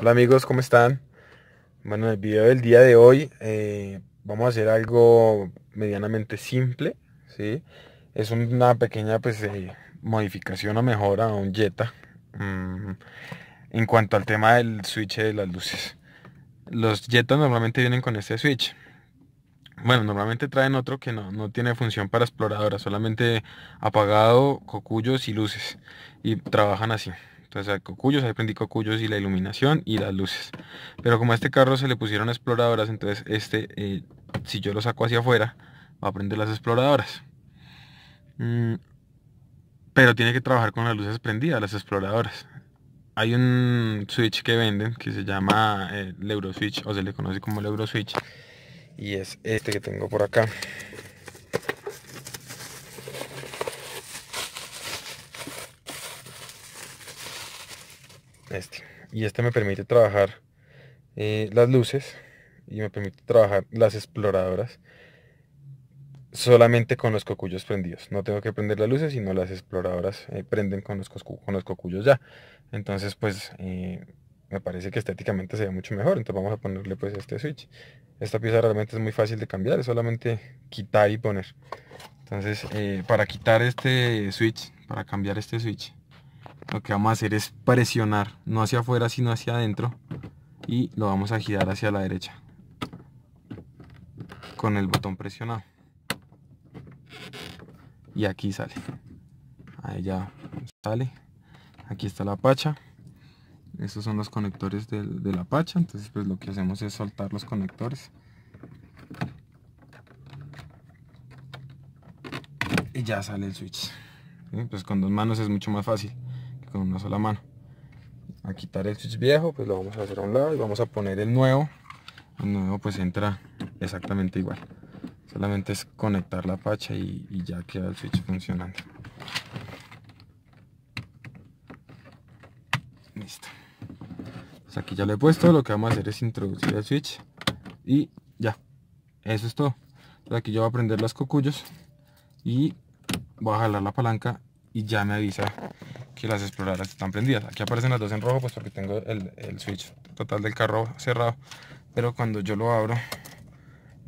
Hola amigos, ¿cómo están? Bueno, el video del día de hoy eh, vamos a hacer algo medianamente simple, ¿sí? Es una pequeña pues, eh, modificación o mejora a un Jetta mm, en cuanto al tema del switch de las luces. Los Jetta normalmente vienen con este switch. Bueno, normalmente traen otro que no, no tiene función para exploradora, solamente apagado, cocuyos y luces. Y trabajan así. Entonces hay cocuyos, ahí prendí cocuyos y la iluminación y las luces. Pero como a este carro se le pusieron exploradoras, entonces este, eh, si yo lo saco hacia afuera, va a prender las exploradoras. Mm, pero tiene que trabajar con las luces prendidas, las exploradoras. Hay un switch que venden que se llama eh, el Switch o se le conoce como el Switch y es este que tengo por acá. este. Y este me permite trabajar eh, las luces y me permite trabajar las exploradoras solamente con los cocuyos prendidos. No tengo que prender las luces, sino las exploradoras eh, prenden con los, con los cocuyos ya. Entonces, pues eh, me parece que estéticamente se ve mucho mejor. Entonces vamos a ponerle pues este switch. Esta pieza realmente es muy fácil de cambiar, es solamente quitar y poner. Entonces, para quitar este switch, para cambiar este switch, lo que vamos a hacer es presionar, no hacia afuera sino hacia adentro y lo vamos a girar hacia la derecha con el botón presionado y aquí sale ahí ya sale aquí está la pacha estos son los conectores de, la pacha entonces pues lo que hacemos es soltar los conectores y ya sale el switch pues con dos manos es mucho más fácil con una sola mano a quitar el switch viejo pues lo vamos a hacer a un lado y vamos a poner el nuevo el nuevo pues entra exactamente igual solamente es conectar la pacha y, ya queda el switch funcionando listo pues aquí ya lo he puesto lo que vamos a hacer es introducir el switch y ya eso es todo Entonces aquí yo voy a prender las cocuyos y voy a jalar la palanca y ya me avisa que las exploradoras están prendidas. Aquí aparecen las dos en rojo pues porque tengo el, switch total del carro cerrado. Pero cuando yo lo abro,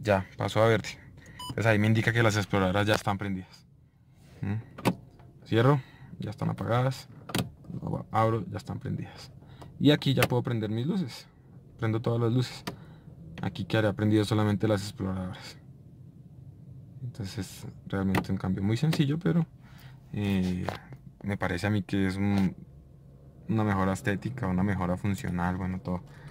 ya pasó a verte Entonces ahí me indica que las exploradoras ya están prendidas. ¿Mm? Cierro, ya están apagadas. abro, ya están prendidas. Y aquí ya puedo prender mis luces. Prendo todas las luces. Aquí quedaré prendido solamente las exploradoras. Entonces realmente un cambio muy sencillo, pero eh, me parece a mí que es una mejora estética, una mejora funcional, bueno, todo.